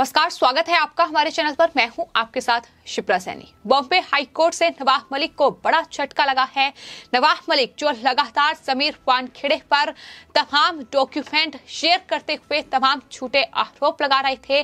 नमस्कार स्वागत है आपका हमारे चैनल पर मैं हूं आपके साथ शिप्रा सैनी बॉम्बे हाईकोर्ट से नवाब मलिक को बड़ा झटका लगा है नवाब मलिक जो लगातार समीर वानखेड़े पर तमाम डॉक्यूमेंट शेयर करते हुए तमाम छूटे आरोप लगा रहे थे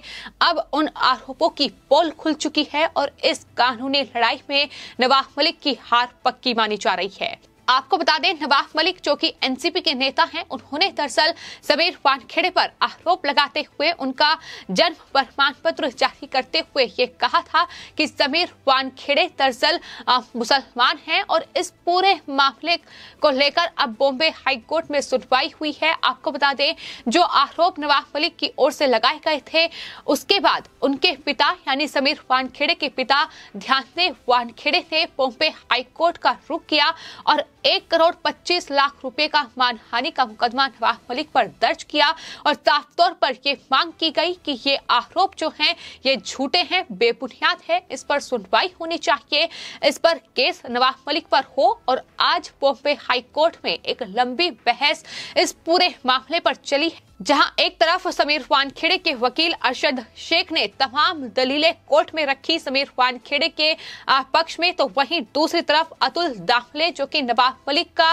अब उन आरोपों की पोल खुल चुकी है और इस कानूनी लड़ाई में नवाब मलिक की हार पक्की मानी जा रही है आपको बता दें नवाब मलिक जो कि एनसीपी के नेता हैं उन्होंने दरअसल समीर वानखेड़े पर आरोप लगाते हुए उनका जन्म प्रमाण पत्र जारी करते हुए ये कहा था कि समीर वानखेड़े दरअसल मुसलमान हैं और इस पूरे मामले को लेकर अब बॉम्बे हाईकोर्ट में सुनवाई हुई है आपको बता दें जो आरोप नवाब मलिक की ओर से लगाए गए थे उसके बाद उनके पिता यानी समीर वानखेड़े के पिता ध्यानदेव वानखेड़े ने बॉम्बे हाईकोर्ट का रुख किया और एक करोड़ पच्चीस लाख रुपए का मानहानि का मुकदमा नवाब मलिक पर दर्ज किया और साफ तौर पर यह मांग की गई कि ये आरोप जो हैं ये झूठे हैं बेबुनियाद है इस पर सुनवाई होनी चाहिए इस पर केस नवाब मलिक पर हो और आज बॉम्बे हाईकोर्ट में एक लंबी बहस इस पूरे मामले पर चली है जहां एक तरफ समीर वानखेड़े के वकील अरशद शेख ने तमाम दलीलें कोर्ट में रखी समीर वानखेड़े के पक्ष में तो वहीं दूसरी तरफ अतुल दाखले जो कि नवाब मलिक का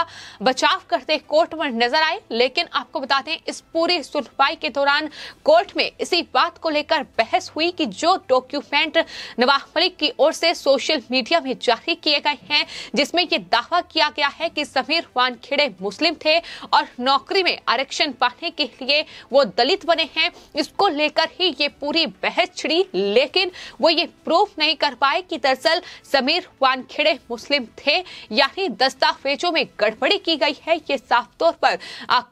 बचाव करते कोर्ट में नजर आए लेकिन आपको बता दें इस पूरी सुनवाई के दौरान कोर्ट में इसी बात को लेकर बहस हुई कि जो डॉक्यूमेंट नवाब मलिक की ओर से सोशल मीडिया में जारी किए गए हैं जिसमें ये दावा किया गया है कि समीर वानखेड़े मुस्लिम थे और नौकरी में आरक्षण पाने के लिए लिए वो दलित बने हैं इसको लेकर ही ये पूरी बहस छिड़ी लेकिन वो ये प्रूफ नहीं कर पाए कि दरअसल समीर वानखेड़े मुस्लिम थे यानी दस्तावेजों में गड़बड़ी की गई है ये साफ तौर पर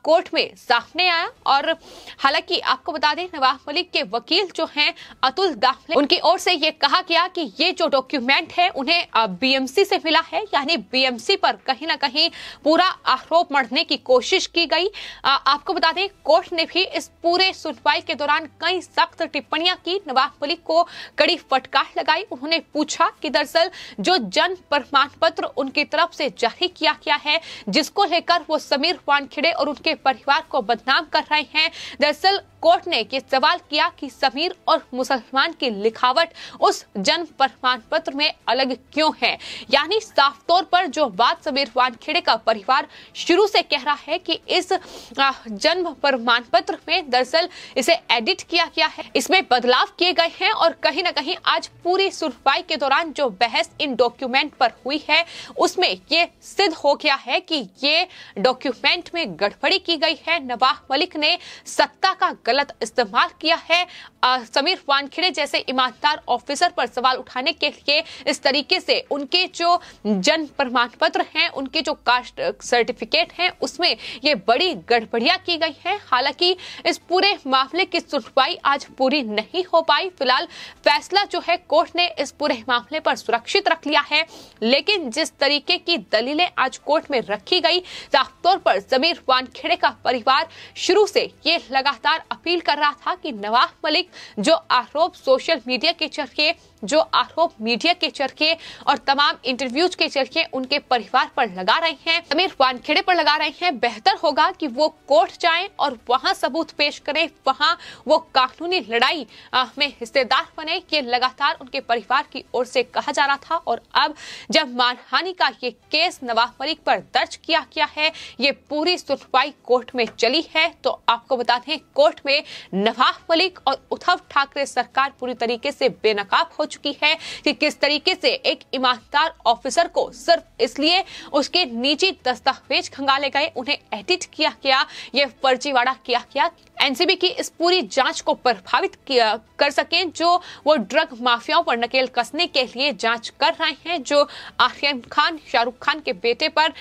कोर्ट में सामने आया और हालांकि आपको बता दें नवाब मलिक के वकील जो हैं अतुल दाखले उनकी ओर से ये कहा गया कि ये जो डॉक्यूमेंट है उन्हें बीएमसी से मिला है यानी बीएमसी पर कहीं ना कहीं पूरा आरोप मढ़ने की कोशिश की गई आ, आपको बता दें कोर्ट पीठ ने भी इस पूरे सुनवाई के दौरान कई सख्त टिप्पणियां की नवाब मलिक को कड़ी फटकार लगाई उन्होंने पूछा कि दरअसल जो जन प्रमाण पत्र उनकी तरफ से जारी किया गया है जिसको लेकर वो समीर वानखेड़े और उनके परिवार को बदनाम कर रहे हैं दरअसल कोर्ट ने ये सवाल किया कि समीर और मुसलमान की लिखावट उस जन्म प्रमाण पत्र में अलग क्यों है यानी साफ तौर पर जो बात समीर वानखेड़े का परिवार शुरू से कह रहा है कि इस जन्म प्रमाण पत्र में दरअसल इसे एडिट किया गया है इसमें बदलाव किए गए हैं और कहीं ना कहीं आज पूरी सुनवाई के दौरान जो बहस इन डॉक्यूमेंट पर हुई है उसमें ये सिद्ध हो गया है कि ये डॉक्यूमेंट में गड़बड़ी की गई है नवाह मलिक ने सत्ता का गलत इस्तेमाल किया है समीर वानखेड़े जैसे ईमानदार ऑफिसर पर सवाल उठाने के लिए इस तरीके से उनके जो जन्म प्रमाण पत्र हैं उनके जो कास्ट सर्टिफिकेट हैं उसमें ये बड़ी गड़बड़िया की गई है हालांकि इस पूरे मामले की सुनवाई आज पूरी नहीं हो पाई फिलहाल फैसला जो है कोर्ट ने इस पूरे मामले पर सुरक्षित रख लिया है लेकिन जिस तरीके की दलीलें आज कोर्ट में रखी गई साफ तौर पर समीर वानखेड़े का परिवार शुरू से ये लगातार अपील कर रहा था कि नवाब मलिक जो आरोप सोशल मीडिया के जरिए जो आरोप मीडिया के चरखे और तमाम इंटरव्यूज के चरखे उनके परिवार पर लगा रहे हैं समीर वानखेड़े पर लगा रहे हैं बेहतर होगा कि वो कोर्ट जाएं और वहां सबूत पेश करें वहां वो कानूनी लड़ाई में हिस्सेदार बने ये लगातार उनके परिवार की ओर से कहा जा रहा था और अब जब मानहानि का ये केस नवाब मलिक पर दर्ज किया गया है ये पूरी सुनवाई कोर्ट में चली है तो आपको बता दें कोर्ट में नवाब मलिक और उद्धव ठाकरे सरकार पूरी तरीके से बेनकाब हो चुकी है कि किस तरीके से एक ईमानदार ऑफिसर को सिर्फ इसलिए उसके निजी दस्तावेज खंगाले गए उन्हें एडिट किया गया यह फर्जीवाड़ा किया गया एनसीबी की इस पूरी जांच को प्रभावित कर सके जो वो ड्रग माफियाओं पर नकेल कसने के लिए जांच कर रहे हैं जो आर्यन खान शाहरुख खान के बेटे पर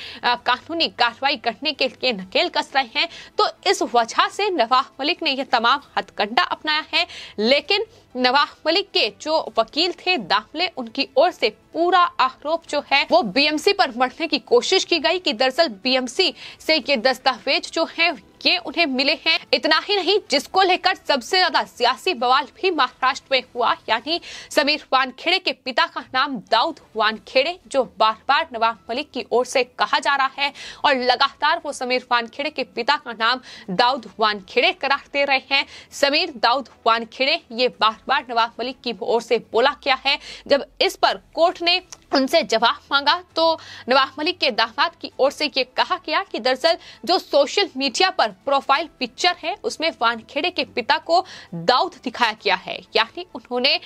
कानूनी कार्रवाई करने के लिए नकेल कस रहे हैं तो इस वजह से नवाब मलिक ने यह तमाम हथकंडा अपनाया है लेकिन नवाब मलिक के जो वकील थे दाखले उनकी ओर से पूरा आरोप जो है वो बीएमसी पर मरने की कोशिश की गई कि दरअसल बीएमसी से ये दस्तावेज जो है ये उन्हें मिले हैं इतना ही नहीं जिसको लेकर सबसे ज्यादा सियासी बवाल भी महाराष्ट्र में हुआ यानी समीर वानखेड़े के पिता का नाम दाऊद वानखेड़े जो बार बार नवाब मलिक की ओर से कहा जा रहा है और लगातार वो समीर वानखेड़े के पिता का नाम दाऊद वानखेड़े करार दे रहे हैं समीर दाऊद वानखेड़े ये बार बार नवाब मलिक की ओर से बोला गया है जब इस पर कोर्ट ने उनसे जवाब मांगा तो नवाब मलिक के दामाद की ओर से ये कहा गया कि दरअसल जो सोशल मीडिया पर पर प्रोफाइल पिक्चर है उसमें वानखेड़े के पिता को दाऊद दिखाया गया है यानी उन्होंने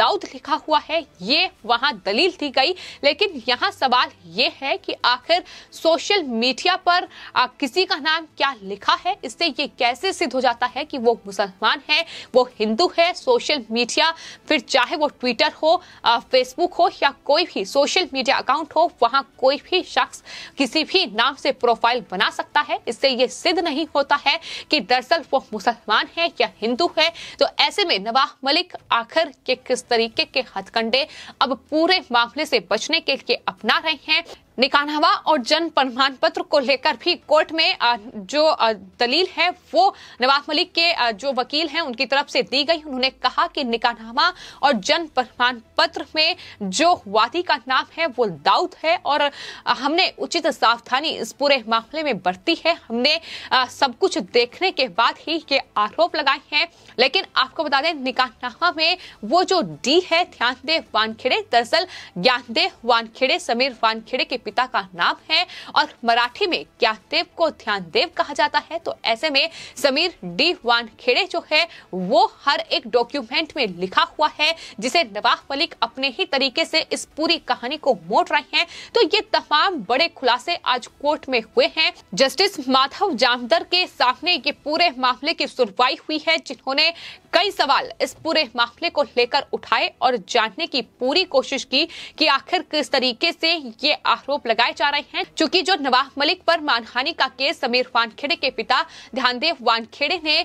दाऊद लिखा हुआ है ये वहां दलील दी गई लेकिन यहाँ सवाल ये है कि आखिर सोशल मीडिया पर किसी का नाम क्या लिखा है इससे ये कैसे सिद्ध हो जाता है कि वो मुसलमान है वो हिंदू है सोशल मीडिया फिर चाहे वो ट्विटर हो फेसबुक हो या कोई भी सोशल मीडिया अकाउंट हो वहां कोई भी शख्स किसी भी नाम से प्रोफाइल बना सकता है इससे ये सिद्ध नहीं नहीं होता है कि दरअसल वो मुसलमान है या हिंदू है तो ऐसे में नवाब मलिक आखिर के किस तरीके के हथकंडे अब पूरे मामले से बचने के लिए अपना रहे हैं निकानवा और जन्म प्रमाण पत्र को लेकर भी कोर्ट में जो दलील है वो नवाब मलिक के जो वकील हैं उनकी तरफ से दी गई उन्होंने कहा कि निकाहनामा और जन प्रमाण पत्र में जो वादी का नाम है वो दाऊद है और हमने उचित सावधानी इस पूरे मामले में बरती है हमने सब कुछ देखने के बाद ही ये आरोप लगाए हैं लेकिन आपको बता दें निकानामा में वो जो डी है ध्यानदेव वानखेड़े दरअसल ज्ञानदेव वानखेड़े समीर वानखेड़े के पिता का नाम है और मराठी में क्या देव को ध्यान देव कहा जाता है तो ऐसे में समीर डी खेड़े जो है वो हर एक डॉक्यूमेंट में लिखा हुआ है जिसे नवाब मलिक अपने ही तरीके से इस पूरी कहानी को मोड़ रहे हैं तो ये तमाम बड़े खुलासे आज कोर्ट में हुए हैं जस्टिस माधव जामदर के सामने ये पूरे मामले की सुनवाई हुई है जिन्होंने कई सवाल इस पूरे मामले को लेकर उठाए और जानने की पूरी कोशिश की कि आखिर किस तरीके से ये आरोप आरोप लगाए जा रहे हैं चूंकि जो नवाब मलिक पर मानहानि का केस समीर वानखेड़े के पिता ध्यानदेव वानखेड़े ने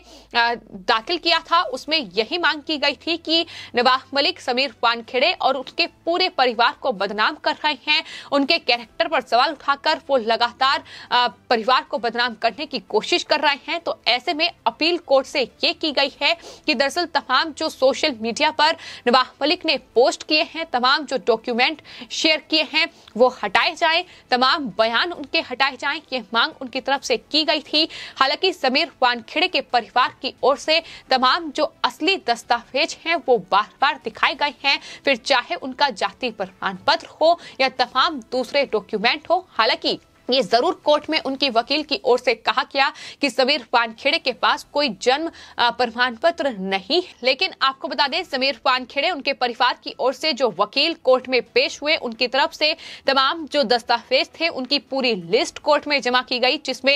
दाखिल किया था उसमें यही मांग की गई थी कि नवाब मलिक समीर वानखेड़े और उसके पूरे परिवार को बदनाम कर रहे हैं उनके कैरेक्टर पर सवाल उठाकर वो लगातार परिवार को बदनाम करने की कोशिश कर रहे हैं तो ऐसे में अपील कोर्ट से ये की गई है कि दरअसल तमाम जो सोशल मीडिया पर नवाब मलिक ने पोस्ट किए हैं तमाम जो डॉक्यूमेंट शेयर किए हैं वो हटाए जाए तमाम बयान उनके हटाए जाए ये मांग उनकी तरफ से की गई थी हालांकि समीर वानखेड़े के परिवार की ओर से तमाम जो असली दस्तावेज हैं वो बार बार दिखाए गए हैं फिर चाहे उनका जाति प्रमाण पत्र हो या तमाम दूसरे डॉक्यूमेंट हो हालांकि ये जरूर कोर्ट में उनकी वकील की ओर से कहा गया कि समीर पानखेड़े के पास कोई जन्म प्रमाण पत्र नहीं लेकिन आपको बता दें समीर पानखेड़े उनके परिवार की ओर से जो वकील कोर्ट में पेश हुए उनकी तरफ से तमाम जो दस्तावेज थे उनकी पूरी लिस्ट कोर्ट में जमा की गई जिसमें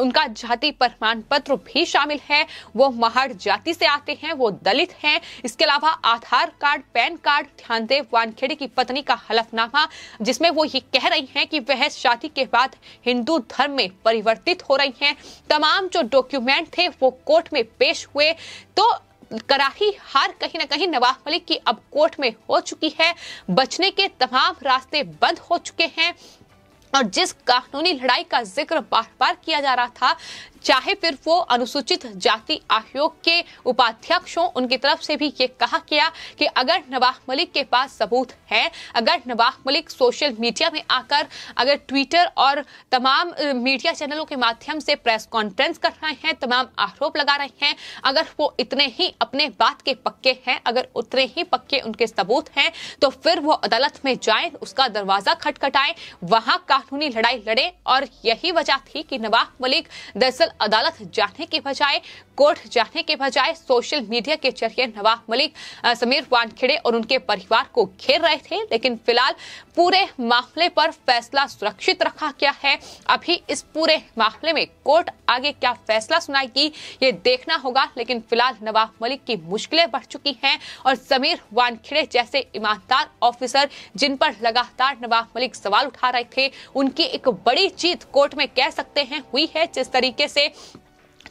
उनका जाति प्रमाण पत्र भी शामिल है वो महाड़ जाति से आते हैं वो दलित है इसके अलावा Aadhaar card PAN card Dnyandev Wankhede की पत्नी का हलफनामा जिसमें वो ये कह रही है कि वह शादी के बाद बाद हिंदू धर्म में परिवर्तित हो रही हैं तमाम जो डॉक्यूमेंट थे वो कोर्ट में पेश हुए तो कराही हार कहीं ना कहीं नवाब मलिक की अब कोर्ट में हो चुकी है बचने के तमाम रास्ते बंद हो चुके हैं और जिस कानूनी लड़ाई का जिक्र बार बार किया जा रहा था चाहे फिर वो अनुसूचित जाति आयोग के उपाध्यक्ष हों उनकी तरफ से भी ये कहा गया कि अगर नवाज मलिक के पास सबूत है अगर नवाज मलिक सोशल मीडिया में आकर अगर ट्विटर और तमाम मीडिया चैनलों के माध्यम से प्रेस कॉन्फ्रेंस कर रहे हैं तमाम आरोप लगा रहे हैं अगर वो इतने ही अपने बात के पक्के हैं अगर उतने ही पक्के उनके सबूत हैं तो फिर वो अदालत में जाए उसका दरवाजा खटखटाए वहां कानूनी लड़ाई लड़े और यही वजह थी कि नवाब मलिक दरअसल अदालत जाने के बजाय कोर्ट जाने के बजाय सोशल मीडिया के जरिए नवाब मलिक समीर वानखेड़े और उनके परिवार को घेर रहे थे लेकिन फिलहाल पूरे मामले पर फैसला सुरक्षित रखा गया है अभी इस पूरे मामले में कोर्ट आगे क्या फैसला सुनाएगी ये देखना होगा लेकिन फिलहाल नवाब मलिक की मुश्किलें बढ़ चुकी हैं और समीर वानखेड़े जैसे ईमानदार ऑफिसर जिन पर लगातार नवाब मलिक सवाल उठा रहे थे उनकी एक बड़ी जीत कोर्ट में कह सकते हैं हुई है जिस तरीके से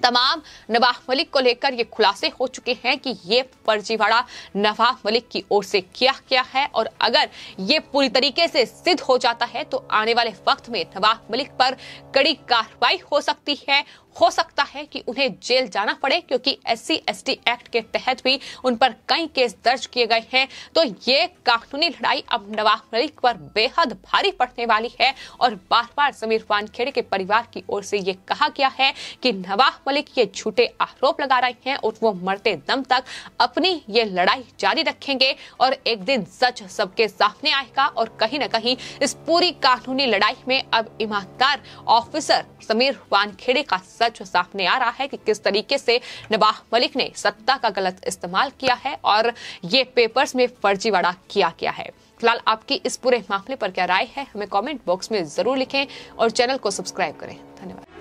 तमाम नवाब मलिक को लेकर ये खुलासे हो चुके हैं कि ये फर्जीवाड़ा नवाब मलिक की ओर से किया क्या है और अगर ये पूरी तरीके से सिद्ध हो जाता है तो आने वाले वक्त में नवाब मलिक पर कड़ी कार्रवाई हो सकती है हो सकता है कि उन्हें जेल जाना पड़े क्योंकि एस सी एक्ट के तहत भी उन पर कई केस दर्ज किए गए हैं तो ये कानूनी लड़ाई अब नवाब मलिक पर बेहद भारी पड़ने वाली है और बार बार समीर वानखेड़े के परिवार की ओर से ये कहा गया है कि नवाब मलिक ये झूठे आरोप लगा रहे हैं और वो मरते दम तक अपनी ये लड़ाई जारी रखेंगे और एक दिन सच सबके सामने आएगा और कहीं ना कहीं इस पूरी कानूनी लड़ाई में अब ईमानदार ऑफिसर समीर वानखेड़े का सच सामने आ रहा है कि किस तरीके से नवाह मलिक ने सत्ता का गलत इस्तेमाल किया है और ये पेपर्स में फर्जीवाड़ा किया गया है फिलहाल आपकी इस पूरे मामले पर क्या राय है हमें कमेंट बॉक्स में जरूर लिखें और चैनल को सब्सक्राइब करें धन्यवाद